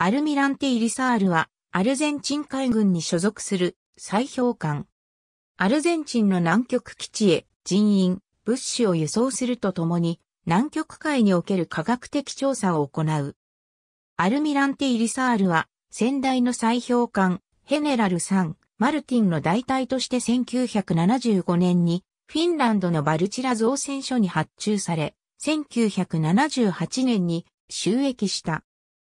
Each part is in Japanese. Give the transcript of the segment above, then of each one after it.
アルミランテ・ィ・リサールは、アルゼンチン海軍に所属する、砕氷艦。アルゼンチンの南極基地へ、人員、物資を輸送するとともに、南極海における科学的調査を行う。アルミランテ・ィ・リサールは、先代の砕氷艦、ヘネラル3、マルティンの代替として1975年に、フィンランドのバルチラ造船所に発注され、1978年に収益した。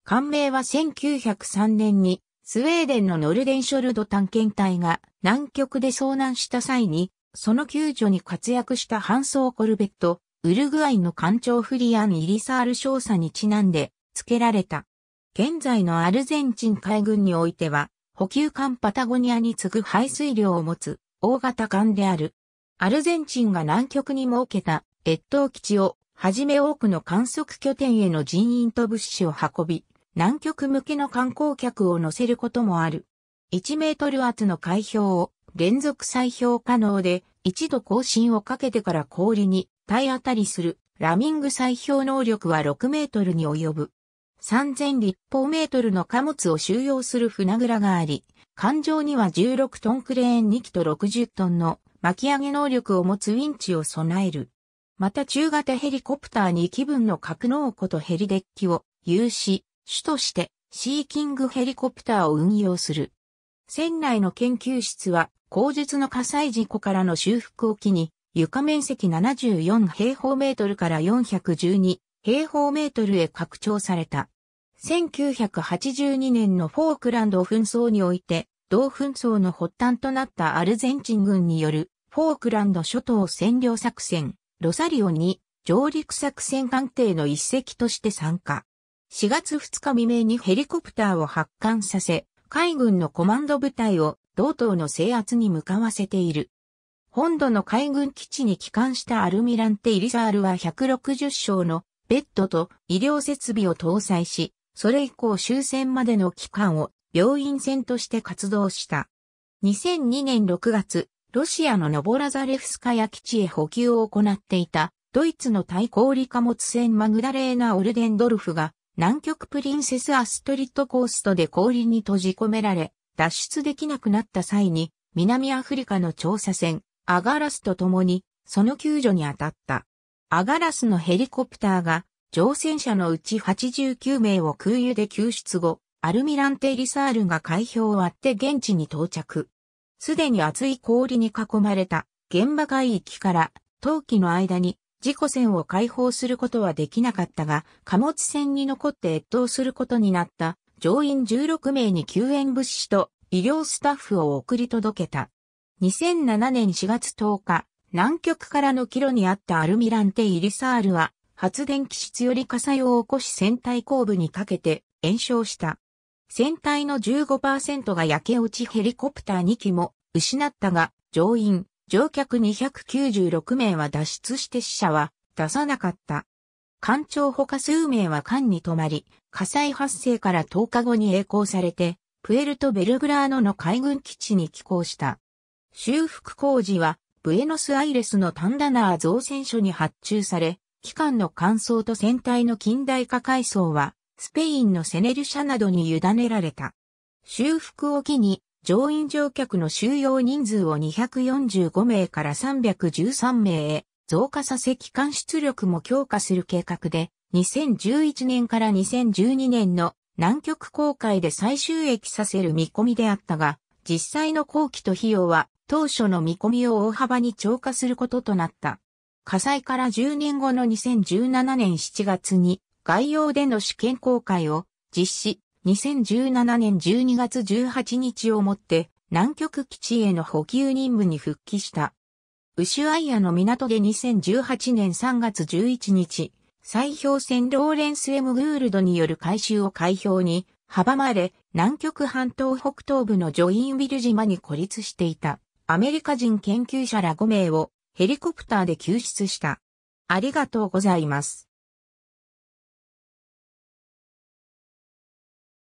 艦名は1903年にスウェーデンのノルデンショルド探検隊が南極で遭難した際に、その救助に活躍した搬送コルベット、ウルグアイの艦長フリアン・イリサール少佐にちなんで付けられた。現在のアルゼンチン海軍においては、補給艦パタゴニアに次ぐ排水量を持つ大型艦である。アルゼンチンが南極に設けた越冬基地をはじめ多くの観測拠点への人員と物資を運び、南極向けの観光客を乗せることもある。1メートル厚の海氷を連続再氷可能で一度更新をかけてから氷に体当たりするラミング再氷能力は6メートルに及ぶ。3000立方メートルの貨物を収容する船蔵があり、艦上には16トンクレーン2機と60トンの巻き上げ能力を持つウィンチを備える。また中型ヘリコプターに気分の格納庫とヘリデッキを有し、主としてシーキングヘリコプターを運用する。船内の研究室は、後述の火災事故からの修復を機に、床面積74平方メートルから412平方メートルへ拡張された。1982年のフォークランド紛争において、同紛争の発端となったアルゼンチン軍によるフォークランド諸島占領作戦、ロサリオに上陸作戦艦艇の一隻として参加。4月2日未明にヘリコプターを発艦させ、海軍のコマンド部隊を同島の制圧に向かわせている。本土の海軍基地に帰還したアルミランテ・イリサールは160床のベッドと医療設備を搭載し、それ以降終戦までの期間を病院船として活動した。2002年6月、ロシアのノボラザレフスカヤ基地へ補給を行っていた、ドイツの対抗利貨物船マグダレーナ・オルデンドルフが南極プリンセスアストリッドコーストで氷に閉じ込められ、脱出できなくなった際に、南アフリカの調査船、アガラスと共に、その救助に当たった。アガラスのヘリコプターが、乗船者のうち89名を空輸で救出後、アルミランテ・リサールが海氷を割って現地に到着。すでに厚い氷に囲まれた現場海域から冬季の間に事故船を解放することはできなかったが、貨物船に残って越冬することになった乗員16名に救援物資と医療スタッフを送り届けた。2007年4月10日、南極からの帰路にあったアルミランテ・イリサールは、発電機室より火災を起こし船体後部にかけて炎症した。船体の15%が焼け落ちヘリコプター2機も失ったが、乗員乗客296名は脱出して死者は出さなかった。艦長ほか数名は艦に泊まり、火災発生から10日後に栄光されて、プエルトベルグラーノの海軍基地に寄港した。修復工事は、ブエノスアイレスのタンダナー造船所に発注され、機関の乾燥と船体の近代化改装は、スペインのセネル社などに委ねられた。修復を機に、乗員乗客の収容人数を245名から313名へ増加させ機関出力も強化する計画で、2011年から2012年の南極航海で再収益させる見込みであったが、実際の工期と費用は当初の見込みを大幅に超過することとなった。火災から10年後の2017年7月に概要での試験公開を実施、2017年12月18日をもって南極基地への補給任務に復帰した。ウシュアイアの港で2018年3月11日、砕氷船ローレンス・エム・グールドによる回収を開氷に阻まれ、南極半島北東部のジョインウィル島に孤立していたアメリカ人研究者ら5名をヘリコプターで救出した。ありがとうございます。